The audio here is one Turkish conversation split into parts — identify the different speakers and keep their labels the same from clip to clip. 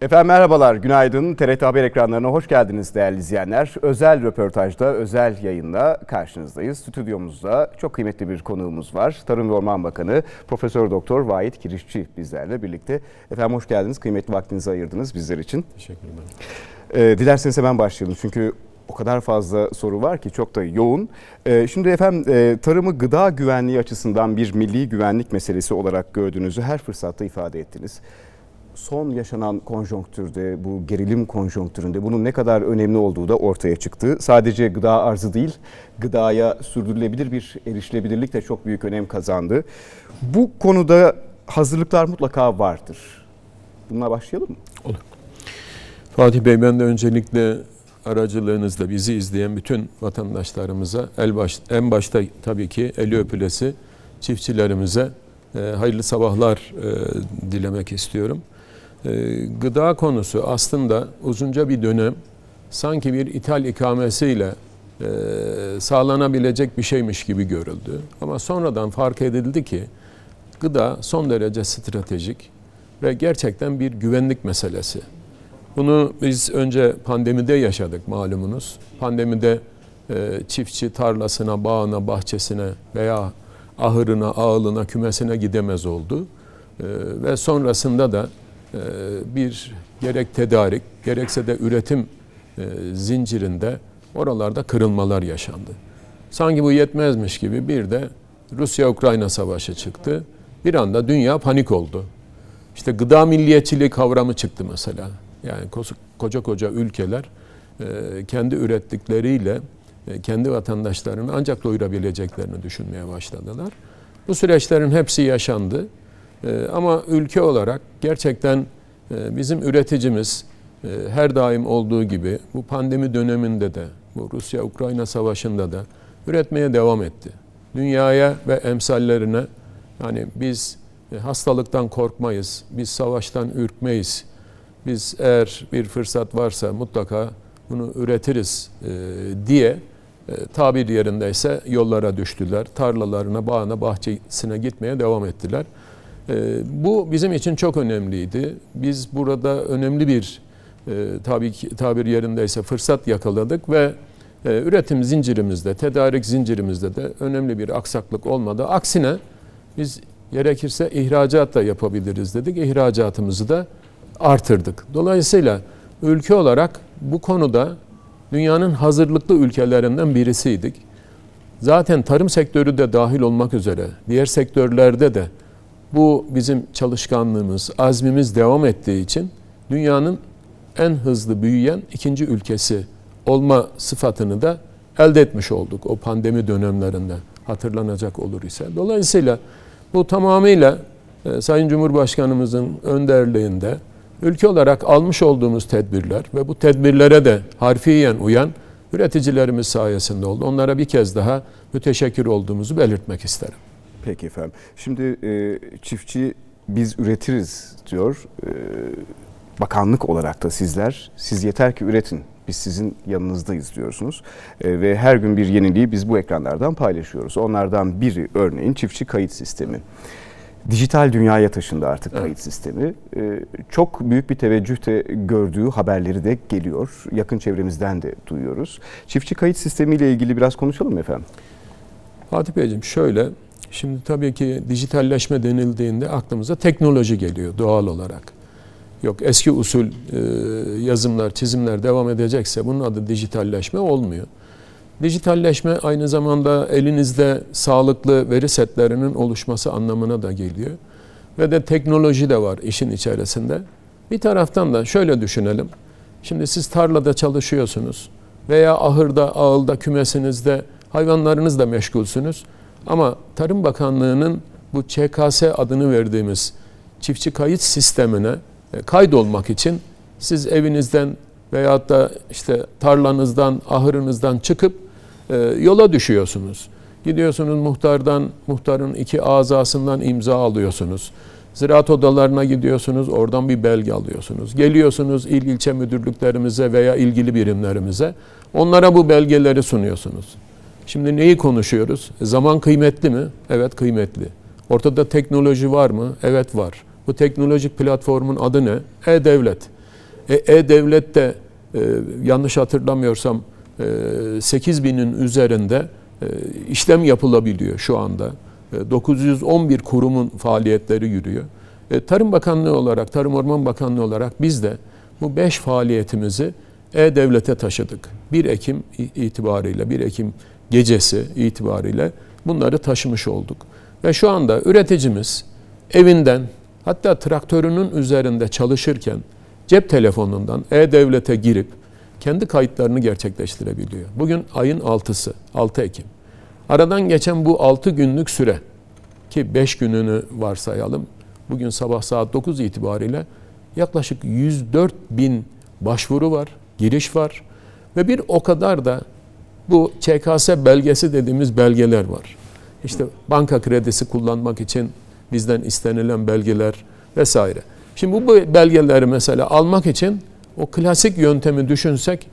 Speaker 1: Efendim merhabalar, günaydın. TRT Haber ekranlarına hoş geldiniz değerli izleyenler. Özel röportajda, özel yayınla karşınızdayız. Stüdyomuzda çok kıymetli bir konuğumuz var. Tarım ve Orman Bakanı Profesör Doktor Vahit Kirişçi bizlerle birlikte. Efendim hoş geldiniz, kıymetli vaktinizi ayırdınız bizler için. Teşekkür ederim. Ee, dilerseniz hemen başlayalım çünkü o kadar fazla soru var ki çok da yoğun. Ee, şimdi efendim e, tarımı gıda güvenliği açısından bir milli güvenlik meselesi olarak gördüğünüzü her fırsatta ifade ettiniz son yaşanan konjonktürde, bu gerilim konjonktüründe bunun ne kadar önemli olduğu da ortaya çıktı. Sadece gıda arzı değil, gıdaya sürdürülebilir bir erişilebilirlik de çok büyük önem kazandı. Bu konuda hazırlıklar mutlaka vardır. Bununla başlayalım mı? Olur.
Speaker 2: Fatih Bey ben de öncelikle aracılığınızla bizi izleyen bütün vatandaşlarımıza el baş, en başta tabii ki eli öpülesi çiftçilerimize e, hayırlı sabahlar e, dilemek istiyorum. Ee, gıda konusu aslında uzunca bir dönem sanki bir ithal ikamesiyle e, sağlanabilecek bir şeymiş gibi görüldü. Ama sonradan fark edildi ki gıda son derece stratejik ve gerçekten bir güvenlik meselesi. Bunu biz önce pandemide yaşadık malumunuz. Pandemide e, çiftçi tarlasına, bağına, bahçesine veya ahırına, ağılına, kümesine gidemez oldu. E, ve sonrasında da ee, bir gerek tedarik gerekse de üretim e, zincirinde oralarda kırılmalar yaşandı. Sanki bu yetmezmiş gibi bir de Rusya-Ukrayna savaşı çıktı. Bir anda dünya panik oldu. İşte gıda milliyetçiliği kavramı çıktı mesela. Yani koca koca ülkeler e, kendi ürettikleriyle e, kendi vatandaşlarını ancak doyurabileceklerini düşünmeye başladılar. Bu süreçlerin hepsi yaşandı. Ee, ama ülke olarak gerçekten e, bizim üreticimiz e, her daim olduğu gibi bu pandemi döneminde de bu Rusya-Ukrayna savaşında da üretmeye devam etti. Dünyaya ve emsallerine yani biz e, hastalıktan korkmayız, biz savaştan ürkmeyiz. Biz eğer bir fırsat varsa mutlaka bunu üretiriz diye tabir yerindeyse yollara düştüler. Tarlalarına, bağına, bahçesine gitmeye devam ettiler. Ee, bu bizim için çok önemliydi. Biz burada önemli bir e, tabi tabir yerindeyse fırsat yakaladık ve e, üretim zincirimizde, tedarik zincirimizde de önemli bir aksaklık olmadı. Aksine biz gerekirse ihracat da yapabiliriz dedik. İhracatımızı da artırdık. Dolayısıyla ülke olarak bu konuda dünyanın hazırlıklı ülkelerinden birisiydik. Zaten tarım sektörü de dahil olmak üzere diğer sektörlerde de bu bizim çalışkanlığımız, azmimiz devam ettiği için dünyanın en hızlı büyüyen ikinci ülkesi olma sıfatını da elde etmiş olduk o pandemi dönemlerinde hatırlanacak olur ise. Dolayısıyla bu tamamıyla e, Sayın Cumhurbaşkanımızın önderliğinde ülke olarak almış olduğumuz tedbirler ve bu tedbirlere de harfiyen uyan üreticilerimiz sayesinde oldu. Onlara bir kez daha müteşekkir olduğumuzu belirtmek isterim.
Speaker 1: Peki efendim. Şimdi e, çiftçi biz üretiriz diyor. E, bakanlık olarak da sizler, siz yeter ki üretin. Biz sizin yanınızdayız diyorsunuz. E, ve her gün bir yeniliği biz bu ekranlardan paylaşıyoruz. Onlardan biri örneğin çiftçi kayıt sistemi. Dijital dünyaya taşındı artık evet. kayıt sistemi. E, çok büyük bir teveccüh de gördüğü haberleri de geliyor. Yakın çevremizden de duyuyoruz. Çiftçi kayıt sistemiyle ilgili biraz konuşalım efendim.
Speaker 2: Fatih Beyciğim şöyle Şimdi tabii ki dijitalleşme denildiğinde aklımıza teknoloji geliyor doğal olarak. Yok eski usul e, yazımlar, çizimler devam edecekse bunun adı dijitalleşme olmuyor. Dijitalleşme aynı zamanda elinizde sağlıklı veri setlerinin oluşması anlamına da geliyor. Ve de teknoloji de var işin içerisinde. Bir taraftan da şöyle düşünelim. Şimdi siz tarlada çalışıyorsunuz veya ahırda, ağılda, kümesinizde hayvanlarınızla meşgulsünüz. Ama Tarım Bakanlığı'nın bu ÇKS adını verdiğimiz çiftçi kayıt sistemine e, kaydolmak için siz evinizden veyahut da işte tarlanızdan, ahırınızdan çıkıp e, yola düşüyorsunuz. Gidiyorsunuz muhtardan, muhtarın iki azasından imza alıyorsunuz. Ziraat odalarına gidiyorsunuz, oradan bir belge alıyorsunuz. Geliyorsunuz il ilçe müdürlüklerimize veya ilgili birimlerimize. Onlara bu belgeleri sunuyorsunuz. Şimdi neyi konuşuyoruz? E, zaman kıymetli mi? Evet kıymetli. Ortada teknoloji var mı? Evet var. Bu teknolojik platformun adı ne? E-Devlet. E, E-Devlet de e, yanlış hatırlamıyorsam e, 8 binin üzerinde e, işlem yapılabiliyor şu anda. E, 911 kurumun faaliyetleri yürüyor. E, Tarım Bakanlığı olarak, Tarım Orman Bakanlığı olarak biz de bu 5 faaliyetimizi E-Devlet'e taşıdık. 1 Ekim itibariyle, 1 Ekim gecesi itibariyle bunları taşımış olduk. Ve şu anda üreticimiz evinden hatta traktörünün üzerinde çalışırken cep telefonundan e-devlete girip kendi kayıtlarını gerçekleştirebiliyor. Bugün ayın 6'sı, 6 Ekim. Aradan geçen bu 6 günlük süre ki 5 gününü varsayalım. Bugün sabah saat 9 itibariyle yaklaşık 104 bin başvuru var, giriş var ve bir o kadar da bu ÇKS belgesi dediğimiz belgeler var. İşte banka kredisi kullanmak için bizden istenilen belgeler vesaire. Şimdi bu belgeleri mesela almak için o klasik yöntemi düşünsek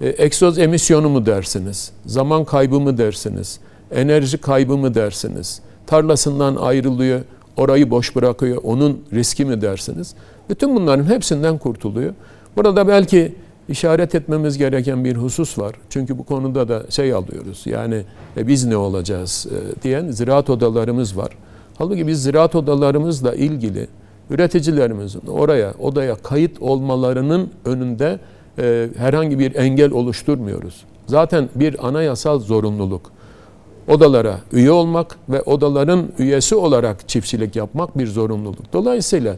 Speaker 2: e, egzoz emisyonu mu dersiniz? Zaman kaybı mı dersiniz? Enerji kaybı mı dersiniz? Tarlasından ayrılıyor, orayı boş bırakıyor, onun riski mi dersiniz? Bütün bunların hepsinden kurtuluyor. Burada belki işaret etmemiz gereken bir husus var. Çünkü bu konuda da şey alıyoruz. Yani e, biz ne olacağız e, diyen ziraat odalarımız var. Halbuki biz ziraat odalarımızla ilgili üreticilerimizin oraya odaya kayıt olmalarının önünde e, herhangi bir engel oluşturmuyoruz. Zaten bir anayasal zorunluluk. Odalara üye olmak ve odaların üyesi olarak çiftçilik yapmak bir zorunluluk. Dolayısıyla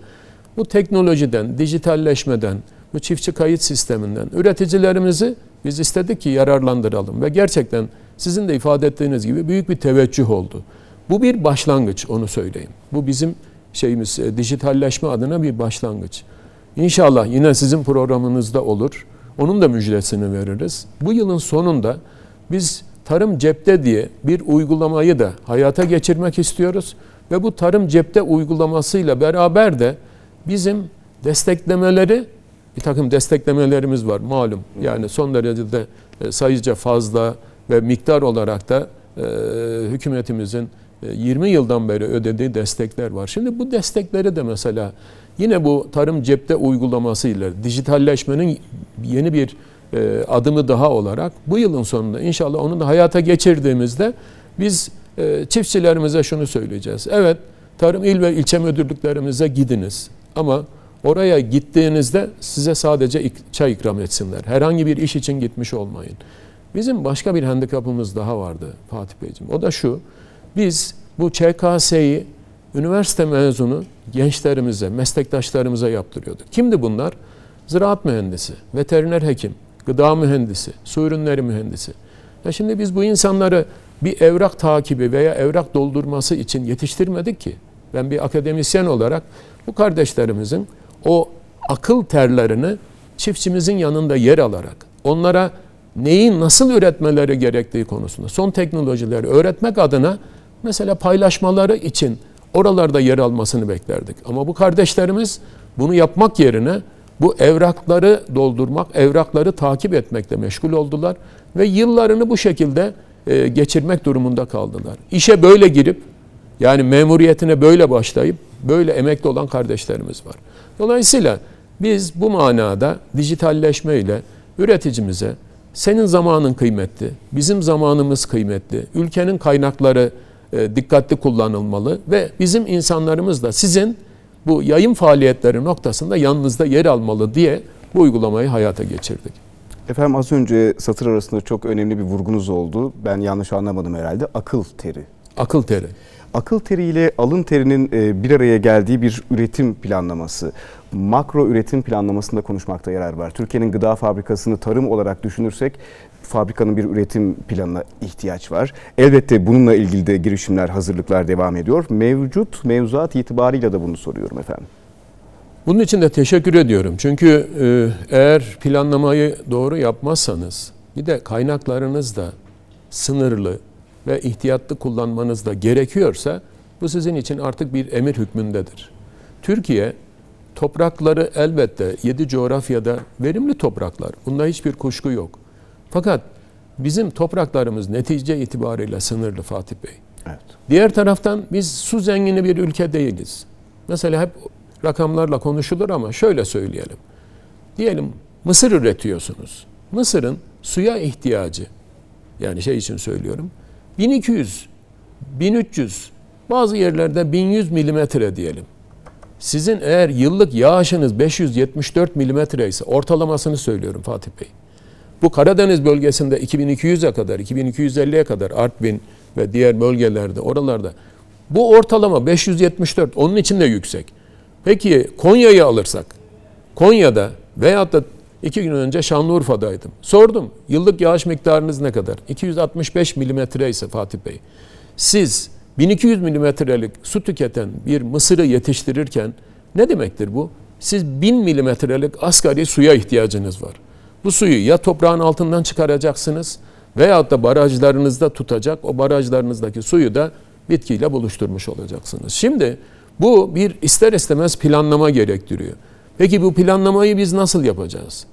Speaker 2: bu teknolojiden, dijitalleşmeden, bu çiftçi kayıt sisteminden. Üreticilerimizi biz istedik ki yararlandıralım ve gerçekten sizin de ifade ettiğiniz gibi büyük bir teveccüh oldu. Bu bir başlangıç onu söyleyeyim. Bu bizim şeyimiz e, dijitalleşme adına bir başlangıç. İnşallah yine sizin programınızda olur. Onun da müjdesini veririz. Bu yılın sonunda biz Tarım Cepte diye bir uygulamayı da hayata geçirmek istiyoruz ve bu Tarım Cepte uygulamasıyla beraber de bizim desteklemeleri bir takım desteklemelerimiz var malum. Yani son derecede e, sayıca fazla ve miktar olarak da e, hükümetimizin 20 e, yıldan beri ödediği destekler var. Şimdi bu destekleri de mesela yine bu tarım cepte uygulamasıyla dijitalleşmenin yeni bir adımı daha olarak bu yılın sonunda inşallah onu da hayata geçirdiğimizde biz çiftçilerimize şunu söyleyeceğiz. Evet tarım il ve ilçe müdürlüklerimize gidiniz ama Oraya gittiğinizde size sadece çay ikram etsinler. Herhangi bir iş için gitmiş olmayın. Bizim başka bir handikapımız daha vardı Fatih Beyciğim. O da şu. Biz bu ÇKS'yi üniversite mezunu gençlerimize, meslektaşlarımıza yaptırıyorduk. Kimdi bunlar? Ziraat mühendisi, veteriner hekim, gıda mühendisi, su ürünleri mühendisi. Ya şimdi biz bu insanları bir evrak takibi veya evrak doldurması için yetiştirmedik ki. Ben bir akademisyen olarak bu kardeşlerimizin o akıl terlerini çiftçimizin yanında yer alarak onlara neyi nasıl üretmeleri gerektiği konusunda son teknolojileri öğretmek adına mesela paylaşmaları için oralarda yer almasını beklerdik. Ama bu kardeşlerimiz bunu yapmak yerine bu evrakları doldurmak, evrakları takip etmekle meşgul oldular ve yıllarını bu şekilde e, geçirmek durumunda kaldılar. İşe böyle girip yani memuriyetine böyle başlayıp böyle emekli olan kardeşlerimiz var. Dolayısıyla biz bu manada dijitalleşme ile üreticimize senin zamanın kıymetli, bizim zamanımız kıymetli, ülkenin kaynakları e, dikkatli kullanılmalı ve bizim insanlarımız da sizin bu yayın faaliyetleri noktasında yanınızda yer almalı diye bu uygulamayı hayata geçirdik.
Speaker 1: Efendim az önce satır arasında çok önemli bir vurgunuz oldu. Ben yanlış anlamadım herhalde. Akıl teri. Akıl teri akıl teriyle alın terinin e, bir araya geldiği bir üretim planlaması, makro üretim planlamasında konuşmakta yarar var. Türkiye'nin gıda fabrikasını tarım olarak düşünürsek fabrikanın bir üretim planına ihtiyaç var. Elbette bununla ilgili de girişimler, hazırlıklar devam ediyor. Mevcut mevzuat itibariyle de bunu soruyorum efendim.
Speaker 2: Bunun için de teşekkür ediyorum. Çünkü e, eğer planlamayı doğru yapmazsanız bir de kaynaklarınız da sınırlı, ve ihtiyatlı kullanmanız da gerekiyorsa bu sizin için artık bir emir hükmündedir. Türkiye toprakları elbette 7 coğrafyada verimli topraklar. Bunda hiçbir kuşku yok. Fakat bizim topraklarımız netice itibariyle sınırlı Fatih Bey. Evet. Diğer taraftan biz su zengini bir ülke değiliz. Mesela hep rakamlarla konuşulur ama şöyle söyleyelim. Diyelim mısır üretiyorsunuz. Mısır'ın suya ihtiyacı yani şey için söylüyorum 1200, 1300, bazı yerlerde 1100 milimetre diyelim. Sizin eğer yıllık yağışınız 574 milimetre ise ortalamasını söylüyorum Fatih Bey. Bu Karadeniz bölgesinde 2200'e kadar, 2250'ye kadar Artvin ve diğer bölgelerde, oralarda bu ortalama 574. Onun için de yüksek. Peki Konya'yı alırsak, Konya'da veyahut da İki gün önce Şanlıurfa'daydım. Sordum yıllık yağış miktarınız ne kadar? 265 milimetre ise Fatih Bey. Siz 1200 milimetrelik su tüketen bir mısırı yetiştirirken ne demektir bu? Siz 1000 milimetrelik asgari suya ihtiyacınız var. Bu suyu ya toprağın altından çıkaracaksınız veyahut da barajlarınızda tutacak o barajlarınızdaki suyu da bitkiyle buluşturmuş olacaksınız. Şimdi bu bir ister istemez planlama gerektiriyor. Peki bu planlamayı biz nasıl yapacağız?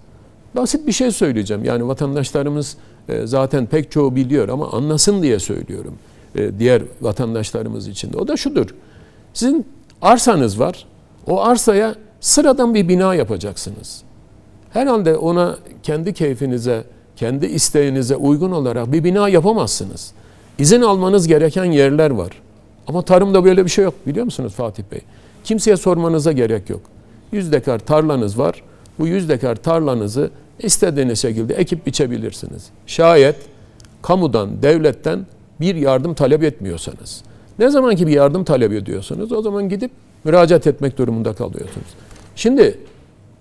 Speaker 2: Basit bir şey söyleyeceğim. Yani vatandaşlarımız e, zaten pek çoğu biliyor ama anlasın diye söylüyorum. E, diğer vatandaşlarımız için de. O da şudur. Sizin arsanız var. O arsaya sıradan bir bina yapacaksınız. Herhalde ona kendi keyfinize, kendi isteğinize uygun olarak bir bina yapamazsınız. İzin almanız gereken yerler var. Ama tarımda böyle bir şey yok biliyor musunuz Fatih Bey? Kimseye sormanıza gerek yok. 100 dekar tarlanız var bu yüz dekar tarlanızı istediğiniz şekilde ekip biçebilirsiniz. Şayet kamudan, devletten bir yardım talep etmiyorsanız. Ne zaman ki bir yardım talep ediyorsanız o zaman gidip müracaat etmek durumunda kalıyorsunuz. Şimdi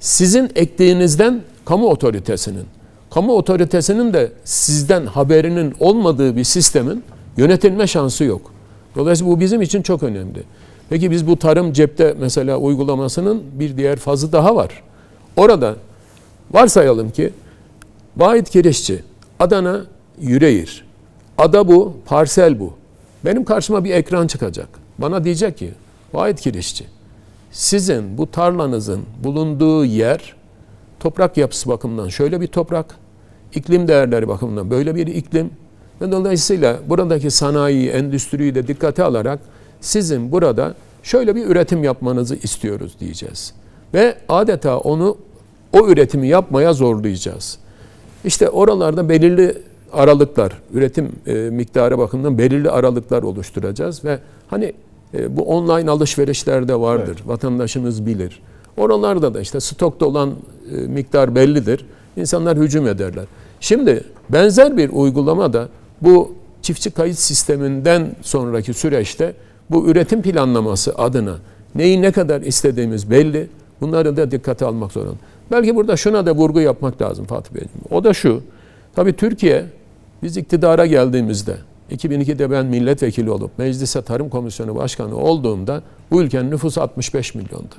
Speaker 2: sizin ektiğinizden kamu otoritesinin, kamu otoritesinin de sizden haberinin olmadığı bir sistemin yönetilme şansı yok. Dolayısıyla bu bizim için çok önemli. Peki biz bu tarım cepte mesela uygulamasının bir diğer fazı daha var. Orada varsayalım ki Vahit Kireççi, Adana Yüreğir. Ada bu, parsel bu. Benim karşıma bir ekran çıkacak. Bana diyecek ki Vahit Kireççi, sizin bu tarlanızın bulunduğu yer toprak yapısı bakımından şöyle bir toprak, iklim değerleri bakımından böyle bir iklim ve dolayısıyla buradaki sanayiyi, endüstriyi de dikkate alarak sizin burada şöyle bir üretim yapmanızı istiyoruz diyeceğiz. Ve adeta onu o üretimi yapmaya zorlayacağız. İşte oralarda belirli aralıklar, üretim e, miktarı bakımından belirli aralıklar oluşturacağız ve hani e, bu online alışverişlerde vardır. Evet. Vatandaşımız bilir. Oralarda da işte stokta olan e, miktar bellidir. İnsanlar hücum ederler. Şimdi benzer bir uygulama da bu çiftçi kayıt sisteminden sonraki süreçte bu üretim planlaması adına neyi ne kadar istediğimiz belli. Bunları da dikkate almak zorunda. Belki burada şuna da vurgu yapmak lazım Fatih Beyciğim. O da şu. Tabii Türkiye biz iktidara geldiğimizde 2002'de ben milletvekili olup Meclise Tarım Komisyonu Başkanı olduğumda bu ülkenin nüfusu 65 milyondu.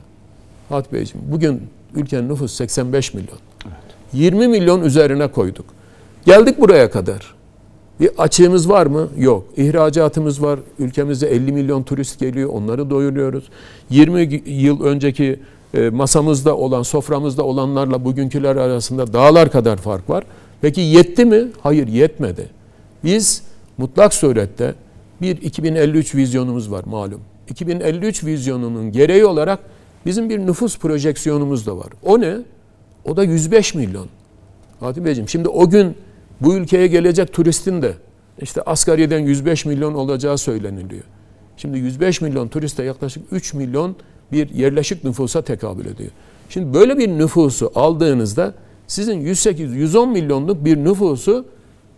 Speaker 2: Fatih Beyciğim bugün ülkenin nüfusu 85 milyon. Evet. 20 milyon üzerine koyduk. Geldik buraya kadar. Bir açığımız var mı? Yok. İhracatımız var. Ülkemize 50 milyon turist geliyor. Onları doyuruyoruz. 20 yıl önceki e, masamızda olan, soframızda olanlarla bugünküler arasında dağlar kadar fark var. Peki yetti mi? Hayır yetmedi. Biz mutlak surette bir 2053 vizyonumuz var malum. 2053 vizyonunun gereği olarak bizim bir nüfus projeksiyonumuz da var. O ne? O da 105 milyon. Fatih Beyciğim şimdi o gün bu ülkeye gelecek turistin de işte asgariyeden 105 milyon olacağı söyleniliyor. Şimdi 105 milyon turiste yaklaşık 3 milyon bir yerleşik nüfusa tekabül ediyor. Şimdi böyle bir nüfusu aldığınızda sizin 108 110 milyonluk bir nüfusu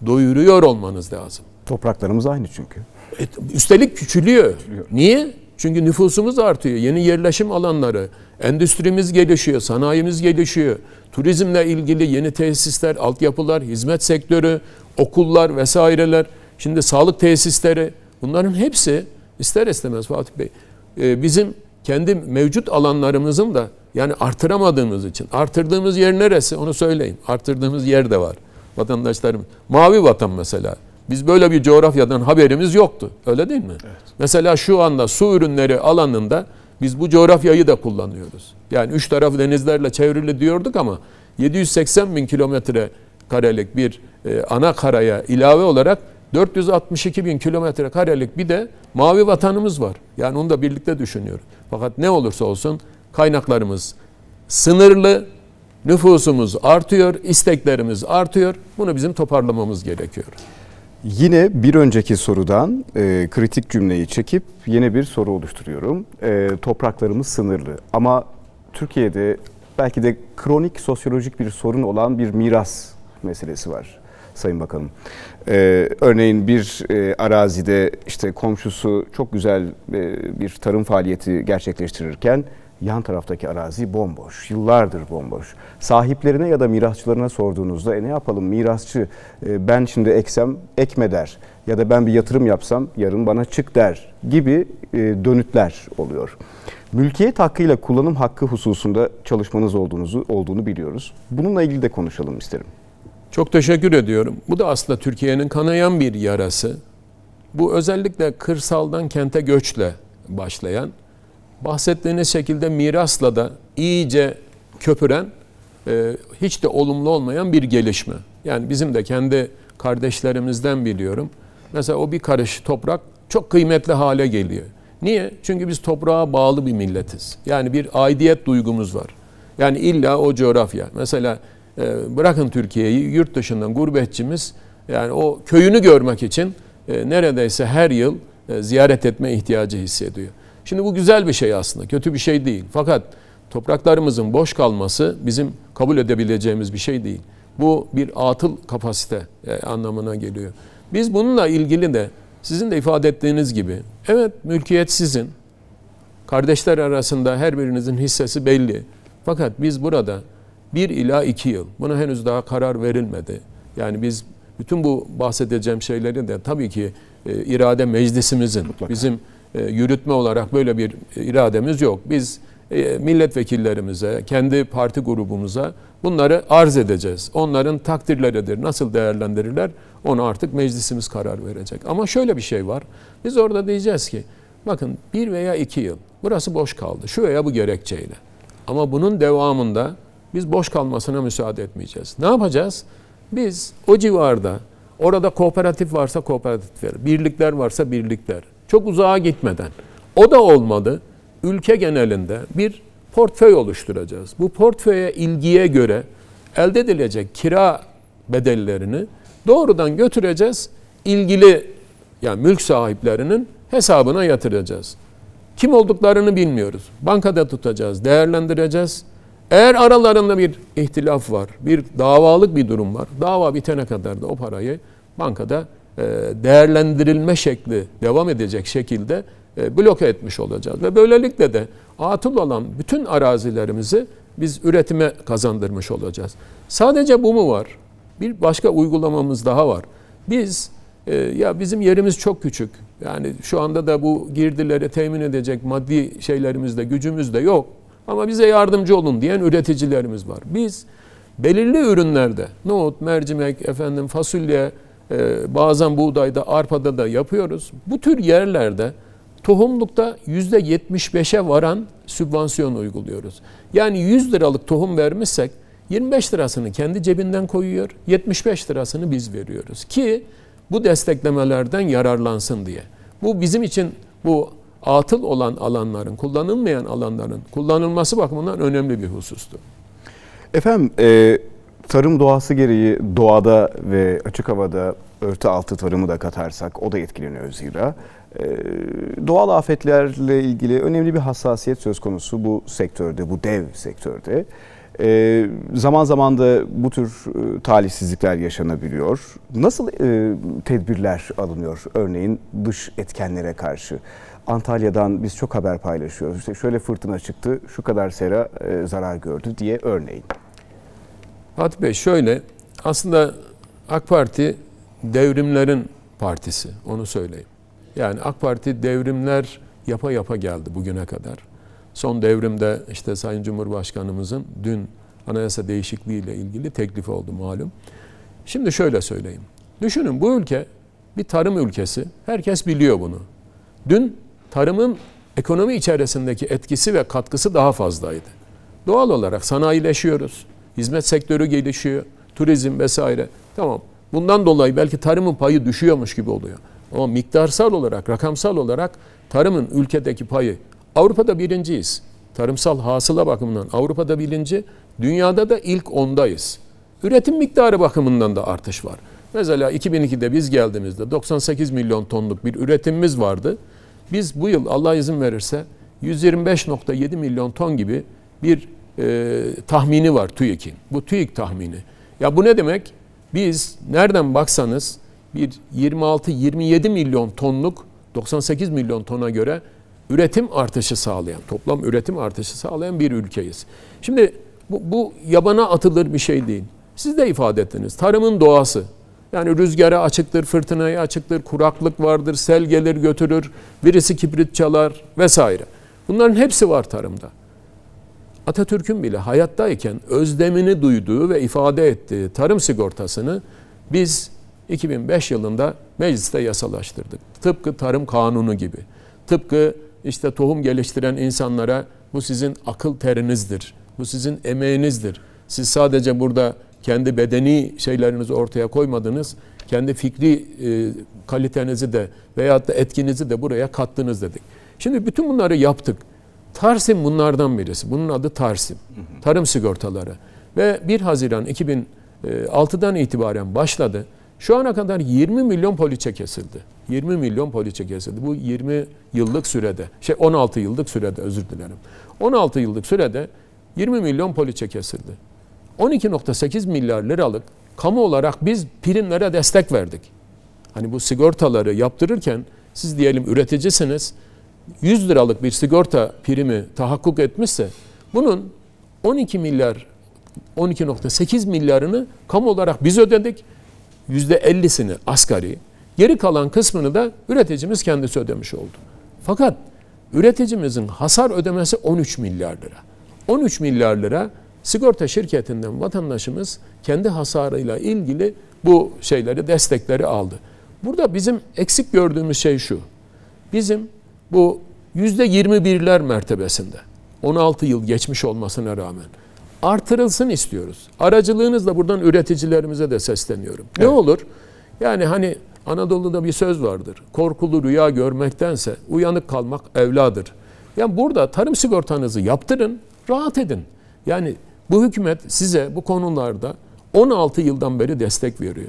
Speaker 2: doyuruyor olmanız lazım.
Speaker 1: Topraklarımız aynı çünkü.
Speaker 2: E, üstelik küçülüyor. küçülüyor. Niye? Çünkü nüfusumuz artıyor. Yeni yerleşim alanları, endüstrimiz gelişiyor, sanayimiz gelişiyor. Turizmle ilgili yeni tesisler, altyapılar, hizmet sektörü, okullar vesaireler. Şimdi sağlık tesisleri bunların hepsi ister istemez Fatih Bey e, bizim kendi mevcut alanlarımızın da yani artıramadığımız için. Artırdığımız yer neresi onu söyleyin. Artırdığımız yer de var. Vatandaşlarım. Mavi vatan mesela. Biz böyle bir coğrafyadan haberimiz yoktu. Öyle değil mi? Evet. Mesela şu anda su ürünleri alanında biz bu coğrafyayı da kullanıyoruz. Yani üç taraf denizlerle çevrili diyorduk ama 780 bin kilometre karelik bir e, ana karaya ilave olarak 462 bin kilometre karelik bir de mavi vatanımız var. Yani onu da birlikte düşünüyorum. Fakat ne olursa olsun kaynaklarımız sınırlı, nüfusumuz artıyor, isteklerimiz artıyor. Bunu bizim toparlamamız gerekiyor.
Speaker 1: Yine bir önceki sorudan e, kritik cümleyi çekip yeni bir soru oluşturuyorum. E, topraklarımız sınırlı ama Türkiye'de belki de kronik sosyolojik bir sorun olan bir miras meselesi var. Sayın Bakanım. Ee, örneğin bir e, arazide işte komşusu çok güzel e, bir tarım faaliyeti gerçekleştirirken yan taraftaki arazi bomboş, yıllardır bomboş. Sahiplerine ya da mirasçılarına sorduğunuzda e ne yapalım mirasçı e, ben şimdi eksem ekme der ya da ben bir yatırım yapsam yarın bana çık der gibi e, dönütler oluyor. Mülkiyet hakkıyla kullanım hakkı hususunda çalışmanız olduğunuzu olduğunu biliyoruz. Bununla ilgili de konuşalım isterim. Çok
Speaker 2: teşekkür ediyorum. Bu da aslında Türkiye'nin kanayan bir yarası. Bu özellikle kırsaldan kente göçle başlayan, bahsettiğiniz şekilde mirasla da iyice köpüren, e, hiç de olumlu olmayan bir gelişme. Yani bizim de kendi kardeşlerimizden biliyorum. Mesela o bir karış toprak çok kıymetli hale geliyor. Niye? Çünkü biz toprağa bağlı bir milletiz. Yani bir aidiyet duygumuz var. Yani illa o coğrafya. Mesela ee, bırakın Türkiye'yi yurt dışından gurbetçimiz yani o köyünü görmek için e, neredeyse her yıl e, ziyaret etme ihtiyacı hissediyor. Şimdi bu güzel bir şey aslında, kötü bir şey değil. Fakat topraklarımızın boş kalması bizim kabul edebileceğimiz bir şey değil. Bu bir atıl kapasite e, anlamına geliyor. Biz bununla ilgili de sizin de ifade ettiğiniz gibi evet mülkiyet sizin. Kardeşler arasında her birinizin hissesi belli. Fakat biz burada 1 ila 2 yıl. Buna henüz daha karar verilmedi. Yani biz bütün bu bahsedeceğim şeyleri de tabii ki e, irade meclisimizin, Mutlaka. bizim e, yürütme olarak böyle bir irademiz yok. Biz e, milletvekillerimize, kendi parti grubumuza bunları arz edeceğiz. Onların takdirleridir. Nasıl değerlendirirler onu artık meclisimiz karar verecek. Ama şöyle bir şey var. Biz orada diyeceğiz ki bakın bir veya iki yıl burası boş kaldı. Şu veya bu gerekçeyle. Ama bunun devamında biz boş kalmasına müsaade etmeyeceğiz. Ne yapacağız? Biz o civarda, orada kooperatif varsa kooperatifler, birlikler varsa birlikler. Çok uzağa gitmeden. O da olmadı. Ülke genelinde bir portföy oluşturacağız. Bu portföye ilgiye göre elde edilecek kira bedellerini doğrudan götüreceğiz. ilgili yani mülk sahiplerinin hesabına yatıracağız. Kim olduklarını bilmiyoruz. Bankada tutacağız, değerlendireceğiz. Eğer aralarında bir ihtilaf var, bir davalık bir durum var, dava bitene kadar da o parayı bankada e, değerlendirilme şekli devam edecek şekilde e, bloke etmiş olacağız. Ve böylelikle de atıl olan bütün arazilerimizi biz üretime kazandırmış olacağız. Sadece bu mu var? Bir başka uygulamamız daha var. Biz e, ya bizim yerimiz çok küçük. Yani şu anda da bu girdileri temin edecek maddi şeylerimizde gücümüz de yok. Ama bize yardımcı olun diyen üreticilerimiz var. Biz belirli ürünlerde nohut, mercimek, efendim fasulye, e, bazen buğdayda, arpada da yapıyoruz. Bu tür yerlerde tohumlukta yüzde %75'e varan sübvansiyon uyguluyoruz. Yani 100 liralık tohum vermişsek 25 lirasını kendi cebinden koyuyor, 75 lirasını biz veriyoruz ki bu desteklemelerden yararlansın diye. Bu bizim için bu atıl olan alanların, kullanılmayan alanların kullanılması bakımından önemli bir husustu.
Speaker 1: Efendim, e, tarım doğası gereği doğada ve açık havada örtü altı tarımı da katarsak o da etkileniyor zira. E, doğal afetlerle ilgili önemli bir hassasiyet söz konusu bu sektörde, bu dev sektörde. E, zaman zaman da bu tür e, talihsizlikler yaşanabiliyor. Nasıl e, tedbirler alınıyor örneğin dış etkenlere karşı? Antalya'dan biz çok haber paylaşıyoruz. İşte şöyle fırtına çıktı, şu kadar sera e, zarar gördü diye örneğin.
Speaker 2: Fatih Bey şöyle, aslında AK Parti devrimlerin partisi, onu söyleyeyim. Yani AK Parti devrimler yapa yapa geldi bugüne kadar. Son devrimde işte Sayın Cumhurbaşkanımızın dün anayasa değişikliği ile ilgili teklifi oldu malum. Şimdi şöyle söyleyeyim. Düşünün bu ülke bir tarım ülkesi. Herkes biliyor bunu. Dün tarımın ekonomi içerisindeki etkisi ve katkısı daha fazlaydı. Doğal olarak sanayileşiyoruz. Hizmet sektörü gelişiyor. Turizm vesaire. Tamam. Bundan dolayı belki tarımın payı düşüyormuş gibi oluyor. Ama miktarsal olarak, rakamsal olarak tarımın ülkedeki payı Avrupa'da birinciyiz. Tarımsal hasıla bakımından Avrupa'da birinci, dünyada da ilk ondayız. Üretim miktarı bakımından da artış var. Mesela 2002'de biz geldiğimizde 98 milyon tonluk bir üretimimiz vardı. Biz bu yıl Allah izin verirse 125.7 milyon ton gibi bir e, tahmini var TÜİK'in. Bu TÜİK tahmini. Ya bu ne demek? Biz nereden baksanız bir 26-27 milyon tonluk 98 milyon tona göre üretim artışı sağlayan, toplam üretim artışı sağlayan bir ülkeyiz. Şimdi bu, bu yabana atılır bir şey değil. Siz de ifade ettiniz. Tarımın doğası. Yani rüzgara açıktır, fırtınaya açıktır, kuraklık vardır, sel gelir götürür, birisi kibrit çalar vesaire. Bunların hepsi var tarımda. Atatürk'ün bile hayattayken özlemini duyduğu ve ifade ettiği tarım sigortasını biz 2005 yılında mecliste yasalaştırdık. Tıpkı tarım kanunu gibi. Tıpkı işte tohum geliştiren insanlara bu sizin akıl terinizdir. Bu sizin emeğinizdir. Siz sadece burada kendi bedeni şeylerinizi ortaya koymadınız. Kendi fikri e, kalitenizi de veyahut da etkinizi de buraya kattınız dedik. Şimdi bütün bunları yaptık. Tarsim bunlardan birisi. Bunun adı Tarsim. Tarım sigortaları. Ve 1 Haziran 2006'dan e, itibaren başladı. Şu ana kadar 20 milyon poliçe kesildi. 20 milyon poliçe kesildi. Bu 20 yıllık sürede, şey 16 yıllık sürede özür dilerim. 16 yıllık sürede 20 milyon poliçe kesildi. 12.8 milyar liralık kamu olarak biz primlere destek verdik. Hani bu sigortaları yaptırırken siz diyelim üreticisiniz. 100 liralık bir sigorta primi tahakkuk etmişse bunun 12 milyar 12.8 milyarını kamu olarak biz ödedik. %50'sini asgari. Geri kalan kısmını da üreticimiz kendisi ödemiş oldu. Fakat üreticimizin hasar ödemesi 13 milyar lira. 13 milyar lira Sigorta şirketinden vatandaşımız kendi hasarıyla ilgili bu şeyleri, destekleri aldı. Burada bizim eksik gördüğümüz şey şu. Bizim bu yüzde %21'ler mertebesinde 16 yıl geçmiş olmasına rağmen artırılsın istiyoruz. Aracılığınızla buradan üreticilerimize de sesleniyorum. Evet. Ne olur? Yani hani Anadolu'da bir söz vardır. Korkulu rüya görmektense uyanık kalmak evladır. Yani burada tarım sigortanızı yaptırın, rahat edin. Yani bu hükümet size bu konularda 16 yıldan beri destek veriyor.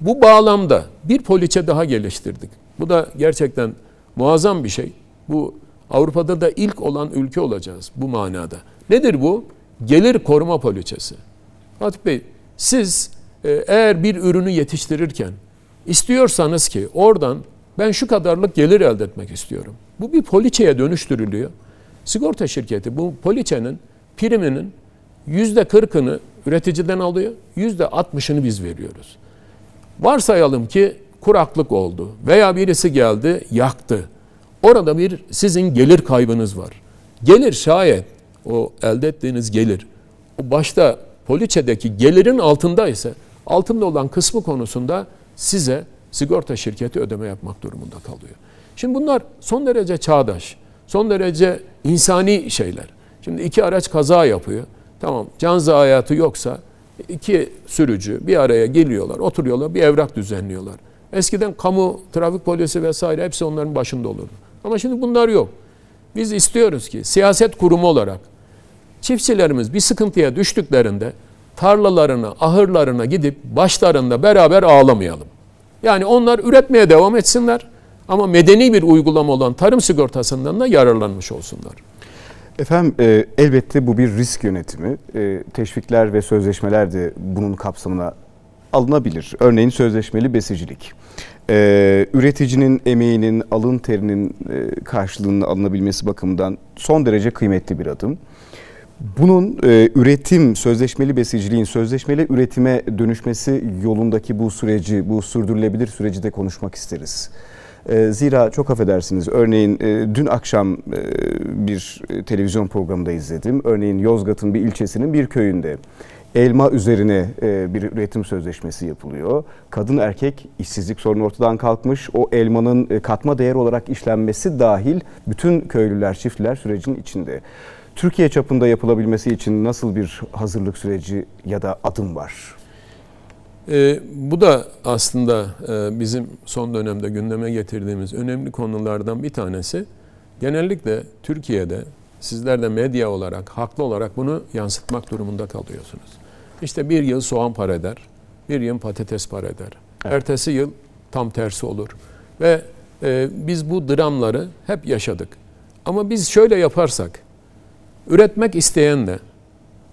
Speaker 2: Bu bağlamda bir poliçe daha geliştirdik. Bu da gerçekten muazzam bir şey. Bu Avrupa'da da ilk olan ülke olacağız bu manada. Nedir bu? Gelir koruma poliçesi. Fatih Bey siz e, eğer bir ürünü yetiştirirken istiyorsanız ki oradan ben şu kadarlık gelir elde etmek istiyorum. Bu bir poliçeye dönüştürülüyor. Sigorta şirketi bu poliçenin priminin yüzde kırkını üreticiden alıyor, yüzde altmışını biz veriyoruz. Varsayalım ki kuraklık oldu veya birisi geldi yaktı. Orada bir sizin gelir kaybınız var. Gelir şayet o elde ettiğiniz gelir o başta poliçedeki gelirin altında ise altında olan kısmı konusunda size sigorta şirketi ödeme yapmak durumunda kalıyor. Şimdi bunlar son derece çağdaş, son derece insani şeyler. Şimdi iki araç kaza yapıyor. Tamam canza hayatı yoksa iki sürücü bir araya geliyorlar, oturuyorlar, bir evrak düzenliyorlar. Eskiden kamu, trafik polisi vesaire hepsi onların başında olurdu. Ama şimdi bunlar yok. Biz istiyoruz ki siyaset kurumu olarak çiftçilerimiz bir sıkıntıya düştüklerinde tarlalarına, ahırlarına gidip başlarında beraber ağlamayalım. Yani onlar üretmeye devam etsinler ama medeni bir uygulama olan tarım sigortasından da yararlanmış olsunlar.
Speaker 1: Efendim e, elbette bu bir risk yönetimi. E, teşvikler ve sözleşmeler de bunun kapsamına alınabilir. Örneğin sözleşmeli besicilik. E, üreticinin emeğinin, alın terinin e, karşılığının alınabilmesi bakımından son derece kıymetli bir adım. Bunun e, üretim, sözleşmeli besiciliğin sözleşmeli üretime dönüşmesi yolundaki bu süreci, bu sürdürülebilir süreci de konuşmak isteriz. E, zira çok affedersiniz örneğin e, dün akşam e, bir televizyon programında izledim. Örneğin Yozgat'ın bir ilçesinin bir köyünde elma üzerine bir üretim sözleşmesi yapılıyor. Kadın erkek işsizlik sorunu ortadan kalkmış. O elmanın katma değer olarak işlenmesi dahil bütün köylüler, çiftler sürecin içinde. Türkiye çapında yapılabilmesi için nasıl bir hazırlık süreci ya da adım var?
Speaker 2: E, bu da aslında e, bizim son dönemde gündeme getirdiğimiz önemli konulardan bir tanesi. Genellikle Türkiye'de sizler de medya olarak, haklı olarak bunu yansıtmak durumunda kalıyorsunuz. İşte bir yıl soğan para eder, bir yıl patates para eder. Evet. Ertesi yıl tam tersi olur. Ve e, biz bu dramları hep yaşadık. Ama biz şöyle yaparsak, üretmek isteyenle,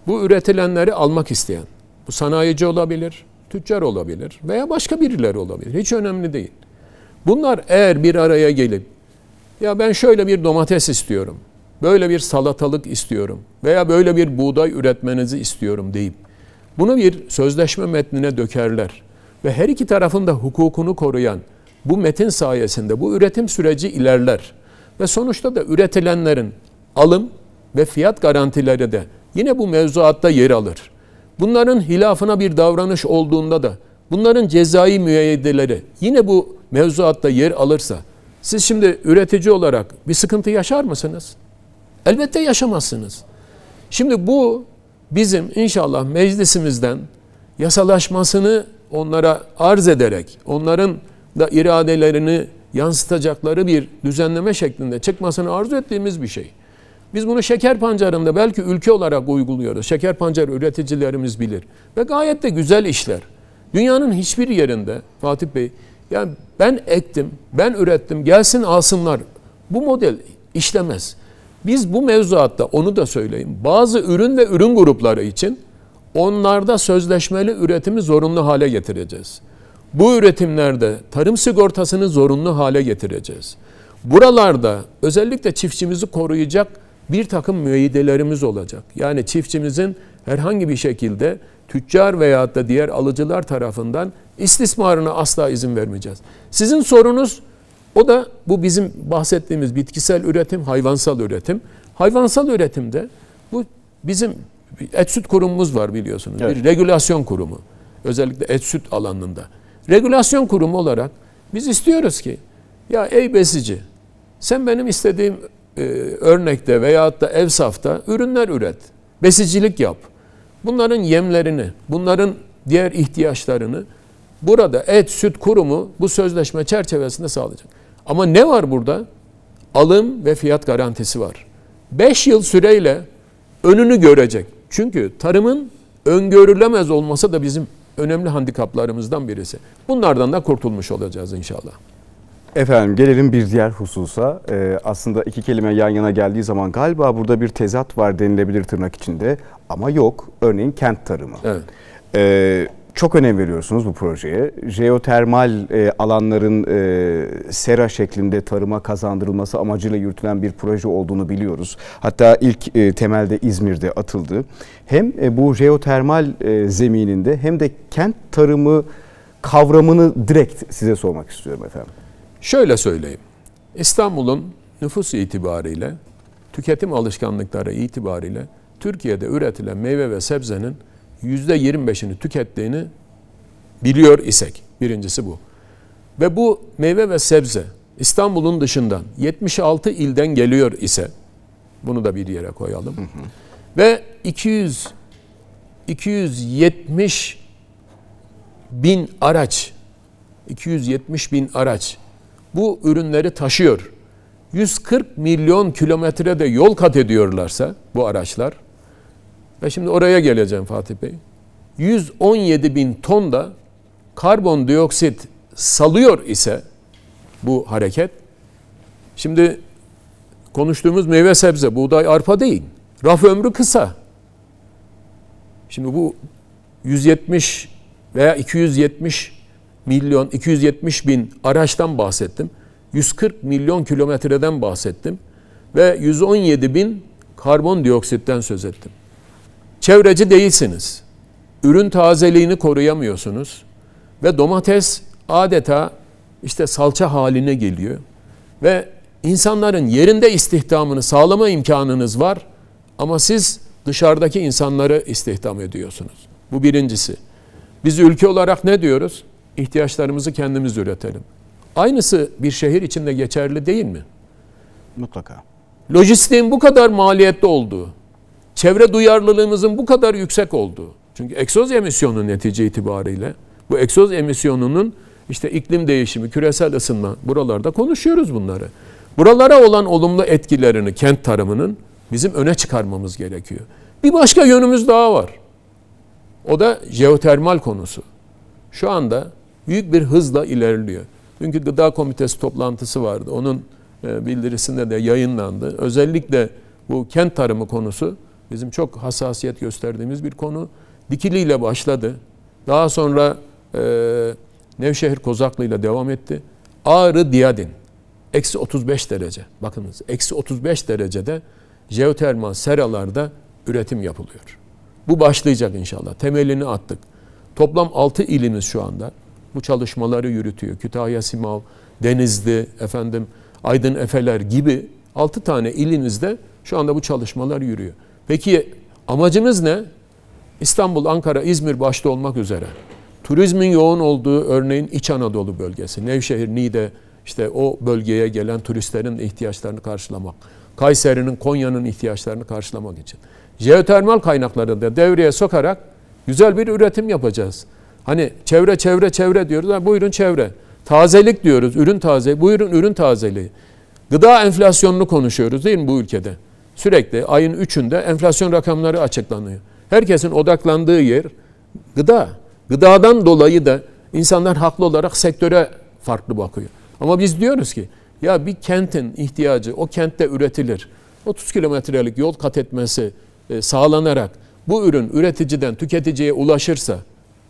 Speaker 2: bu üretilenleri almak isteyen, bu sanayici olabilir, tüccar olabilir veya başka birileri olabilir. Hiç önemli değil. Bunlar eğer bir araya gelip ya ben şöyle bir domates istiyorum, böyle bir salatalık istiyorum veya böyle bir buğday üretmenizi istiyorum deyip bunu bir sözleşme metnine dökerler ve her iki tarafın da hukukunu koruyan bu metin sayesinde bu üretim süreci ilerler ve sonuçta da üretilenlerin alım ve fiyat garantileri de yine bu mevzuatta yer alır. Bunların hilafına bir davranış olduğunda da bunların cezai müeyyideleri yine bu mevzuatta yer alırsa siz şimdi üretici olarak bir sıkıntı yaşar mısınız? Elbette yaşamazsınız. Şimdi bu bizim inşallah meclisimizden yasalaşmasını onlara arz ederek onların da iradelerini yansıtacakları bir düzenleme şeklinde çıkmasını arzu ettiğimiz bir şey. Biz bunu şeker pancarında belki ülke olarak uyguluyoruz. Şeker pancar üreticilerimiz bilir. Ve gayet de güzel işler. Dünyanın hiçbir yerinde Fatih Bey, yani ben ektim, ben ürettim, gelsin alsınlar. Bu model işlemez. Biz bu mevzuatta onu da söyleyeyim. Bazı ürün ve ürün grupları için onlarda sözleşmeli üretimi zorunlu hale getireceğiz. Bu üretimlerde tarım sigortasını zorunlu hale getireceğiz. Buralarda özellikle çiftçimizi koruyacak bir takım müeyyidelerimiz olacak. Yani çiftçimizin herhangi bir şekilde tüccar veya da diğer alıcılar tarafından istismarına asla izin vermeyeceğiz. Sizin sorunuz o da bu bizim bahsettiğimiz bitkisel üretim, hayvansal üretim. Hayvansal üretimde bu bizim et süt kurumumuz var biliyorsunuz. Evet. Bir regülasyon kurumu. Özellikle et süt alanında. Regülasyon kurumu olarak biz istiyoruz ki ya ey besici sen benim istediğim e, örnekte veyahut da ev safta ürünler üret. Besicilik yap. Bunların yemlerini, bunların diğer ihtiyaçlarını burada et, süt kurumu bu sözleşme çerçevesinde sağlayacak. Ama ne var burada? Alım ve fiyat garantisi var. 5 yıl süreyle önünü görecek. Çünkü tarımın öngörülemez olması da bizim önemli handikaplarımızdan birisi. Bunlardan da kurtulmuş olacağız inşallah.
Speaker 1: Efendim gelelim bir diğer hususa. Ee, aslında iki kelime yan yana geldiği zaman galiba burada bir tezat var denilebilir tırnak içinde. Ama yok. Örneğin kent tarımı. Evet. Ee, çok önem veriyorsunuz bu projeye. Jeotermal e, alanların e, sera şeklinde tarıma kazandırılması amacıyla yürütülen bir proje olduğunu biliyoruz. Hatta ilk e, temelde İzmir'de atıldı. Hem e, bu jeotermal e, zemininde hem de kent tarımı kavramını direkt size sormak istiyorum efendim. Şöyle söyleyeyim.
Speaker 2: İstanbul'un nüfus itibariyle, tüketim alışkanlıkları itibariyle Türkiye'de üretilen meyve ve sebzenin %25'ini tükettiğini biliyor isek. Birincisi bu. Ve bu meyve ve sebze İstanbul'un dışından 76 ilden geliyor ise bunu da bir yere koyalım. Hı hı. Ve 200 270 bin araç 270 bin araç bu ürünleri taşıyor. 140 milyon kilometre de yol kat ediyorlarsa bu araçlar. Ve şimdi oraya geleceğim Fatih Bey. 117 bin ton da karbondioksit salıyor ise bu hareket. Şimdi konuştuğumuz meyve sebze, buğday, arpa değil. Raf ömrü kısa. Şimdi bu 170 veya 270 milyon 270 bin araçtan bahsettim. 140 milyon kilometreden bahsettim. Ve 117 bin karbondioksitten söz ettim. Çevreci değilsiniz. Ürün tazeliğini koruyamıyorsunuz. Ve domates adeta işte salça haline geliyor. Ve insanların yerinde istihdamını sağlama imkanınız var. Ama siz dışarıdaki insanları istihdam ediyorsunuz. Bu birincisi. Biz ülke olarak ne diyoruz? ihtiyaçlarımızı kendimiz üretelim. Aynısı bir şehir içinde geçerli değil mi? Mutlaka. Lojistiğin bu kadar maliyetli olduğu, çevre duyarlılığımızın bu kadar yüksek olduğu. Çünkü egzoz emisyonu netice itibariyle bu egzoz emisyonunun işte iklim değişimi, küresel ısınma buralarda konuşuyoruz bunları. Buralara olan olumlu etkilerini kent tarımının bizim öne çıkarmamız gerekiyor. Bir başka yönümüz daha var. O da jeotermal konusu. Şu anda büyük bir hızla ilerliyor. Dünkü Gıda Komitesi toplantısı vardı. Onun e, bildirisinde de yayınlandı. Özellikle bu kent tarımı konusu bizim çok hassasiyet gösterdiğimiz bir konu. Dikili ile başladı. Daha sonra e, Nevşehir Kozaklı ile devam etti. Ağrı Diyadin. Eksi 35 derece. Bakınız eksi 35 derecede jeotermal seralarda üretim yapılıyor. Bu başlayacak inşallah. Temelini attık. Toplam 6 ilimiz şu anda bu çalışmaları yürütüyor. Kütahya Simav, Denizli, efendim Aydın Efeler gibi 6 tane ilinizde şu anda bu çalışmalar yürüyor. Peki amacımız ne? İstanbul, Ankara, İzmir başta olmak üzere. Turizmin yoğun olduğu örneğin İç Anadolu bölgesi, Nevşehir, Niğde işte o bölgeye gelen turistlerin ihtiyaçlarını karşılamak. Kayseri'nin, Konya'nın ihtiyaçlarını karşılamak için. Jeotermal kaynaklarını da devreye sokarak güzel bir üretim yapacağız. Hani çevre çevre çevre diyoruz. Ha, buyurun çevre. Tazelik diyoruz. Ürün taze. Buyurun ürün tazeliği. Gıda enflasyonunu konuşuyoruz değil mi bu ülkede? Sürekli ayın üçünde enflasyon rakamları açıklanıyor. Herkesin odaklandığı yer gıda. Gıdadan dolayı da insanlar haklı olarak sektöre farklı bakıyor. Ama biz diyoruz ki ya bir kentin ihtiyacı o kentte üretilir. 30 kilometrelik yol kat etmesi e, sağlanarak bu ürün üreticiden tüketiciye ulaşırsa